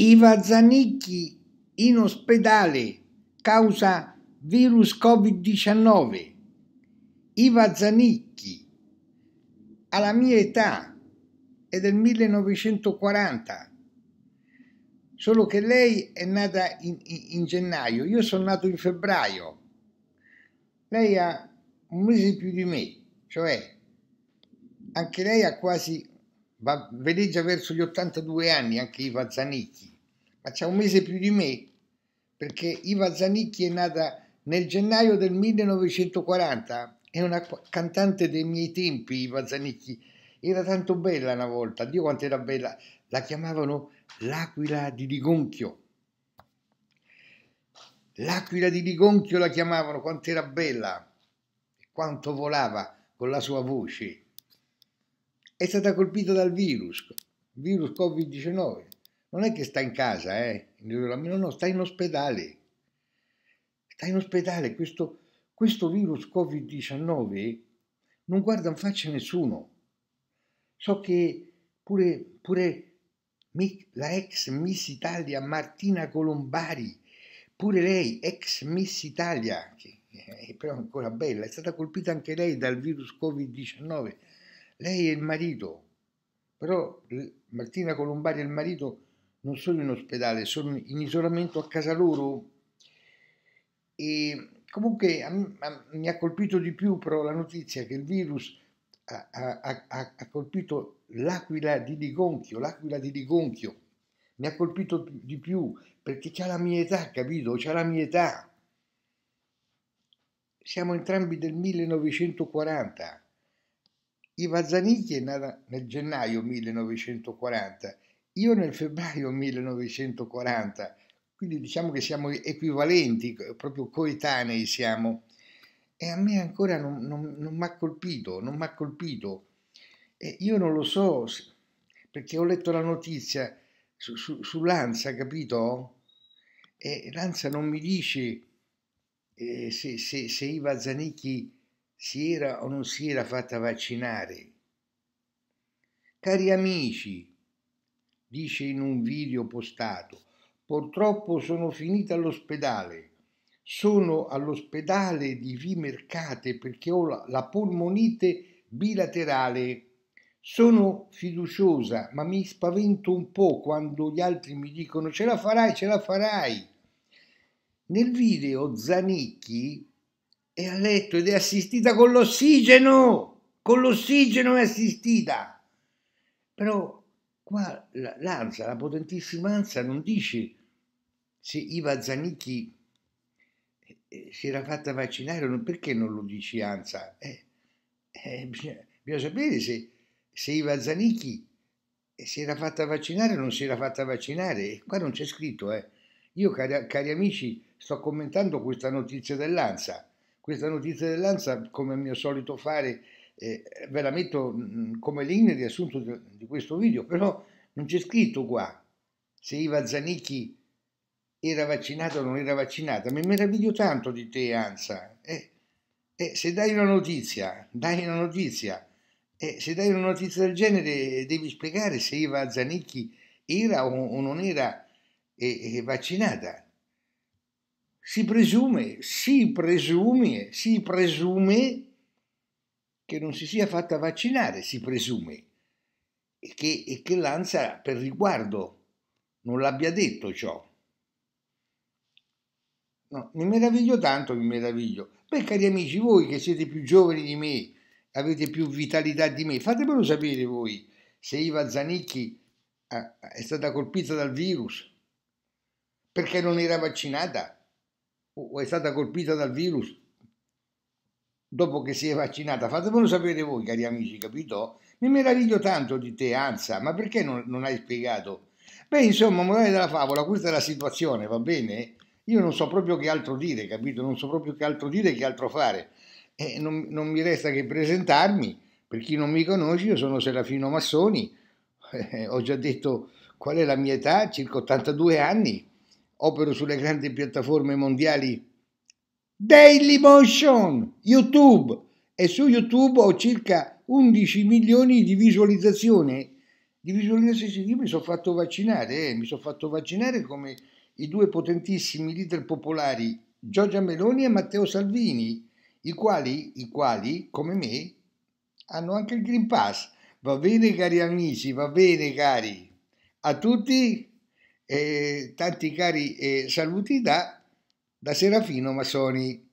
Iva Zanicchi in ospedale causa virus Covid-19. Iva Zanicchi, alla mia età, è del 1940, solo che lei è nata in, in gennaio, io sono nato in febbraio. Lei ha un mese più di me, cioè anche lei ha quasi Va, già verso gli 82 anni anche Iva Zanicchi, ma c'è un mese più di me, perché Iva Zanicchi è nata nel gennaio del 1940, è una cantante dei miei tempi, Iva Zanicchi, era tanto bella una volta, Dio quanto era bella, la chiamavano l'aquila di Ligonchio. L'aquila di Ligonchio la chiamavano, quanto era bella, quanto volava con la sua voce è stata colpita dal virus, virus Covid-19. Non è che sta in casa, eh, in no, no, sta in ospedale. Sta in ospedale, questo, questo virus Covid-19 non guarda in faccia nessuno. So che pure, pure la ex Miss Italia Martina Colombari, pure lei, ex Miss Italia, che è però ancora bella, è stata colpita anche lei dal virus Covid-19 lei e il marito. Però Martina Colombari e il marito non sono in ospedale, sono in isolamento a casa loro. E comunque a, a, mi ha colpito di più però la notizia che il virus ha, ha, ha colpito l'aquila di Ligonchio, l'aquila di Ligonchio. Mi ha colpito di più perché c'ha la mia età, capito? C'ha la mia età. Siamo entrambi del 1940 Iva Zanicchi è nata nel gennaio 1940, io nel febbraio 1940, quindi diciamo che siamo equivalenti, proprio coetanei siamo. E a me ancora non, non, non mi ha colpito, non mi ha colpito. E io non lo so, perché ho letto la notizia su, su, sull'Ansa, capito? E l'Ansa non mi dice eh, se, se, se Iva Zanicchi si era o non si era fatta vaccinare. Cari amici, dice in un video postato, purtroppo sono finita all'ospedale. Sono all'ospedale di Vimercate perché ho la polmonite bilaterale. Sono fiduciosa, ma mi spavento un po' quando gli altri mi dicono ce la farai, ce la farai. Nel video Zanicchi è a letto ed è assistita con l'ossigeno, con l'ossigeno è assistita. Però qua l'ansa, la potentissima ansa non dice se Iva Zanicchi eh, eh, si era fatta vaccinare o no, perché non lo dice ansa? Eh, eh, bisogna, bisogna, sapere se, se Iva Zanicchi eh, si era fatta vaccinare o non si era fatta vaccinare, qua non c'è scritto. Eh. Io cari, cari amici sto commentando questa notizia dell'ansa questa notizia dell'Ansa, come è mio solito fare, eh, ve la metto mh, mm, come linea di assunto di, di questo video, però non c'è scritto qua se Iva Zanicchi era vaccinata o non era vaccinata. Mi meraviglio tanto di te, Ansa. Eh, eh, se dai una notizia, dai una notizia. Eh, se dai una notizia del genere devi spiegare se Iva Zanicchi era o, o non era eh, eh, vaccinata si presume, si presume, si presume che non si sia fatta vaccinare, si presume, e che, e che Lanza per riguardo non l'abbia detto ciò. No, mi meraviglio tanto, mi meraviglio. Beh, cari amici, voi che siete più giovani di me, avete più vitalità di me, fatemelo sapere voi se Iva Zanicchi ah, è stata colpita dal virus perché non era vaccinata o è stata colpita dal virus dopo che si è vaccinata, fatemelo sapere voi, cari amici, capito? Mi meraviglio tanto di te, Anza, ma perché non, non hai spiegato? Beh, insomma, morale della favola, questa è la situazione, va bene? Io non so proprio che altro dire, capito? Non so proprio che altro dire, che altro fare. Eh, non, non, mi resta che presentarmi, per chi non mi conosce, io sono Serafino Massoni, eh, ho già detto qual è la mia età, circa 82 anni, opero sulle grandi piattaforme mondiali Dailymotion, YouTube e su YouTube ho circa 11 milioni di visualizzazioni. Di visualizzazioni. Io mi sono fatto vaccinare, eh, mi sono fatto vaccinare come i due potentissimi leader popolari Giorgia Meloni e Matteo Salvini, i quali, i quali, come me, hanno anche il Green Pass. Va bene cari amici, va bene cari. A tutti e tanti cari eh, saluti da, da Serafino Masoni.